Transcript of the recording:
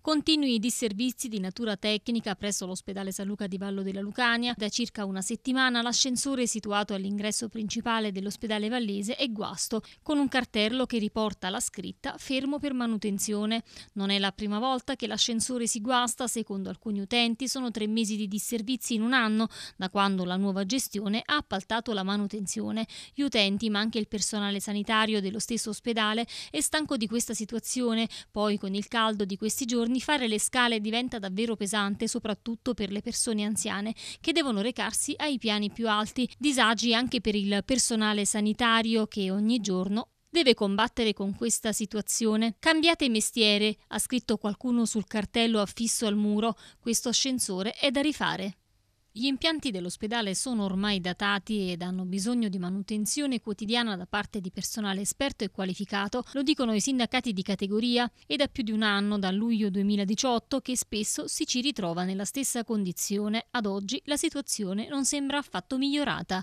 Continui i disservizi di natura tecnica presso l'ospedale San Luca di Vallo della Lucania. Da circa una settimana l'ascensore situato all'ingresso principale dell'ospedale Vallese è guasto, con un cartello che riporta la scritta fermo per manutenzione. Non è la prima volta che l'ascensore si guasta, secondo alcuni utenti sono tre mesi di disservizi in un anno, da quando la nuova gestione ha appaltato la manutenzione. Gli utenti, ma anche il personale sanitario dello stesso ospedale, è stanco di questa situazione, poi con il caldo di questi giorni giorni fare le scale diventa davvero pesante soprattutto per le persone anziane che devono recarsi ai piani più alti, disagi anche per il personale sanitario che ogni giorno deve combattere con questa situazione. Cambiate mestiere, ha scritto qualcuno sul cartello affisso al muro, questo ascensore è da rifare. Gli impianti dell'ospedale sono ormai datati ed hanno bisogno di manutenzione quotidiana da parte di personale esperto e qualificato, lo dicono i sindacati di categoria, è da più di un anno, da luglio 2018, che spesso si ci ritrova nella stessa condizione. Ad oggi la situazione non sembra affatto migliorata.